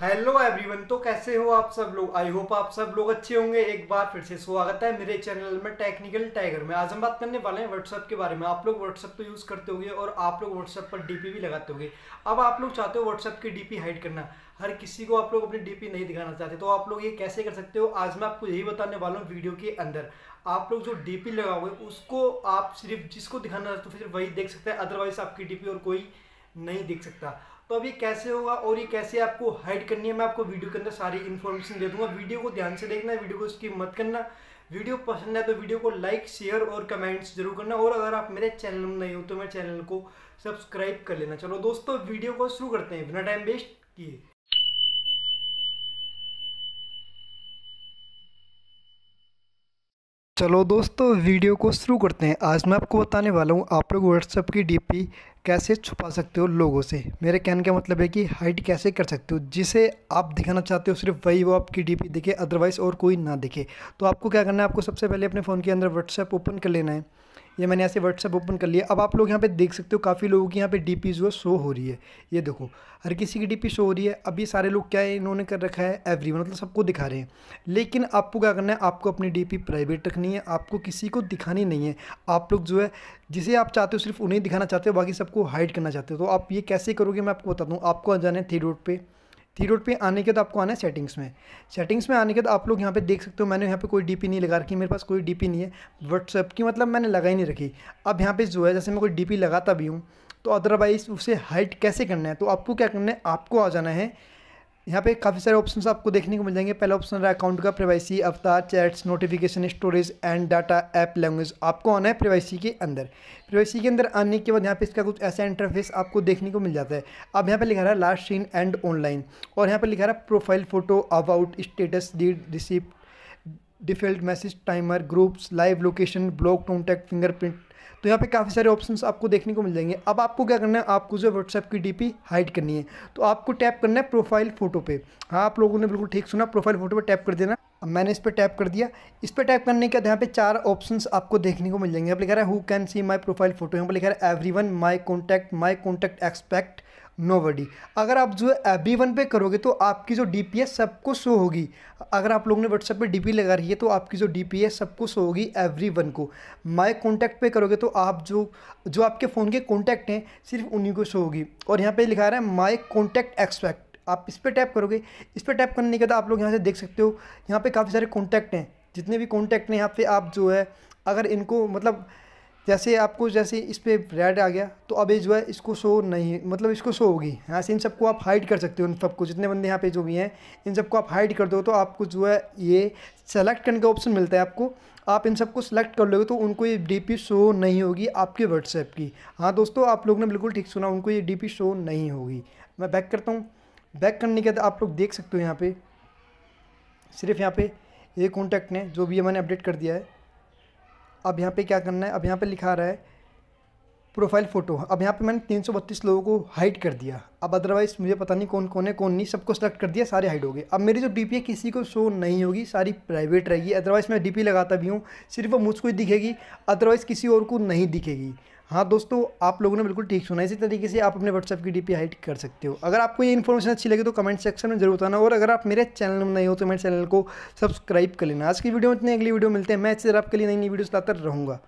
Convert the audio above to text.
hello everyone तो कैसे हो आप सब लोग आई होप आप सब लोग अच्छे होंगे एक बार फिर से स्वागत है मेरे चैनल में टेक्निकल टाइगर में आज हम बात करने वाले हैं व्हाट्सएप के बारे में आप लोग व्हाट्सएप तो यूज़ करते होंगे और आप लोग व्हाट्सएप पर डीपी भी लगाते होंगे अब आप लोग चाहते हो व्हाट्सअप की डीपी हाइड करना हर किसी को आप लोग अपनी डी नहीं दिखाना चाहते तो आप लोग ये कैसे कर सकते हो आज मैं आपको यही बताने वाला हूँ वीडियो के अंदर आप लोग जो डी लगाओगे उसको आप सिर्फ जिसको दिखाना चाहते हो तो फिर वही देख सकते हैं अदरवाइज आपकी डी और कोई नहीं देख सकता तो अभी कैसे होगा और ये कैसे आपको हाइड करनी है मैं आपको वीडियो के अंदर सारी इन्फॉर्मेशन दे दूंगा वीडियो को ध्यान से देखना वीडियो को स्किप मत करना वीडियो पसंद है तो वीडियो को लाइक शेयर और कमेंट्स जरूर करना और अगर आप मेरे चैनल में नहीं हो तो मेरे चैनल को सब्सक्राइब कर लेना चलो दोस्तों वीडियो को शुरू करते हैं बिना टाइम वेस्ट किए चलो दोस्तों वीडियो को शुरू करते हैं आज मैं आपको बताने वाला हूँ आप लोग व्हाट्सअप की डीपी कैसे छुपा सकते हो लोगों से मेरे कहने का मतलब है कि हाइड कैसे कर सकते हो जिसे आप दिखाना चाहते हो सिर्फ वही वो आपकी डीपी दिखे अदरवाइज़ और कोई ना दिखे तो आपको क्या करना है आपको सबसे पहले अपने फ़ोन के अंदर व्हाट्सएप ओपन कर लेना है ये मैंने ऐसे व्हाट्सअप ओपन कर लिया अब आप लोग यहाँ पे देख सकते हो काफ़ी लोगों की यहाँ पे डी जो शो हो रही है ये देखो हर किसी की डी शो हो रही है अब ये सारे लोग क्या है इन्होंने कर रखा है एवरी मतलब सबको दिखा रहे हैं लेकिन आपको क्या करना है आपको अपनी डी प्राइवेट रखनी है आपको किसी को दिखानी नहीं है आप लोग जो है जिसे आप चाहते हो सिर्फ उन्हें दिखाना चाहते हो बाकी सबको हाइड करना चाहते हो तो आप ये कैसे करोगे मैं आपको बता दूँ आपको जाना है थ्री रोड पर थ्री रोड पे आने के बाद आपको आना है सेटिंग्स में सेटिंग्स में आने के बाद आप लोग यहाँ पे देख सकते हो मैंने यहाँ पे कोई डीपी नहीं लगा रखी मेरे पास कोई डीपी नहीं है व्हाट्सएप की मतलब मैंने लगा ही नहीं रखी अब यहाँ पे जो है जैसे मैं कोई डीपी लगाता भी हूँ तो अदरवाइज़ उसे हाइट कैसे करना है तो आपको क्या करना है आपको आ जाना है यहाँ पे काफ़ी सारे ऑप्शंस आपको देखने को मिल जाएंगे पहला ऑप्शन रहा अकाउंट का privacy avatar chats notification storage and data app language आपको आना है प्राइवेसी के अंदर प्राइवेसी के अंदर आने के बाद यहाँ पे इसका कुछ ऐसा इंटरफेस आपको देखने को मिल जाता है अब यहाँ पे लिखा रहा है लास्ट सीन एंड ऑनलाइन और यहाँ पर लिखा रहा है profile photo about status read receipt default message timer groups live location block contact fingerprint तो यहाँ पे काफ़ी सारे ऑप्शंस आपको देखने को मिल जाएंगे अब आपको क्या करना है आपको जो व्हाट्सएप की डीपी हाइड करनी है तो आपको टैप करना है प्रोफाइल फ़ोटो पे हाँ आप लोगों ने बिल्कुल ठीक सुना प्रोफाइल फ़ोटो पे टैप कर देना अब मैंने इस पर टैप कर दिया इस पर टैप करने के बाद यहाँ पे चार ऑप्शंस आपको देखने को मिल जाएंगे यहाँ पर लिखा है who can see my profile photo यहाँ पर लिखा है everyone my contact my contact expect nobody अगर आप जो है एवरी वन पे करोगे तो आपकी जो डी पी है सबको शो होगी अगर आप लोगों ने व्हाट्सएप पे डी पी लगा रही है तो आपकी जो डी पी है सबको शो होगी एवरी वन को माय कॉन्टैक्ट पे करोगे तो आप जो जो आपके फ़ोन के कॉन्टैक्ट हैं सिर्फ उन्हीं को शो होगी और यहाँ पे लिखा रहा है माय कॉन्टैक्ट एक्सपेक्ट आप इस पर टैप करोगे इस पर टैप करने के बाद आप लोग यहाँ से देख सकते हो यहाँ पे काफ़ी सारे कॉन्टैक्ट हैं जितने भी कॉन्टैक्ट हैं यहाँ पे आप जो है अगर इनको मतलब जैसे आपको जैसे इस पर रेड आ गया तो अभी जो है इसको शो नहीं मतलब इसको शो होगी यहाँ से इन सबको आप हाइड कर सकते हो इन सबको जितने बंदे यहाँ पे जो भी हैं इन सबको आप हाइड कर दो तो आपको जो है ये सेलेक्ट करने का ऑप्शन मिलता है आपको आप इन सबको सेलेक्ट कर लोगे तो उनको ये डी शो नहीं होगी आपके व्हाट्सएप की हाँ दोस्तों आप लोग ने बिल्कुल ठीक सुना उनको ये डी शो नहीं होगी मैं बैक करता हूँ बैक करने के बाद आप लोग देख सकते हो यहाँ पे सिर्फ यहाँ पे ये कॉन्टैक्ट ने जो भी मैंने अपडेट कर दिया है अब यहाँ पे क्या करना है अब यहाँ पे लिखा रहा है प्रोफाइल फ़ोटो अब यहाँ पे मैंने तीन सौ बत्तीस लोगों को हाइड कर दिया अब अदरवाइज़ मुझे पता नहीं कौन कौन है कौन नहीं सबको सेलेक्ट कर दिया सारे हाइड हो गए अब मेरी जो डी है किसी को शो नहीं होगी सारी प्राइवेट रहेगी अदरवाइज़ मैं डी लगाता भी हूँ सिर्फ वो मुझको ही दिखेगी अदरवाइज़ किसी और को नहीं दिखेगी हाँ दोस्तों आप लोगों ने बिल्कुल ठीक सुना इसी तरीके से आप अपने व्हाट्सएप की डीपी हाइड कर सकते हो अगर आपको ये इन्फॉर्मेशन अच्छी लगे तो कमेंट सेक्शन में जरूर बताना और अगर आप मेरे चैनल में नए हो तो मेरे चैनल को सब्सक्राइब कर लेना आज की वीडियो में इतने अगली वीडियो मिलते हैं मैं इससे आपके लिए नई नई वीडियो लाता रहूँगा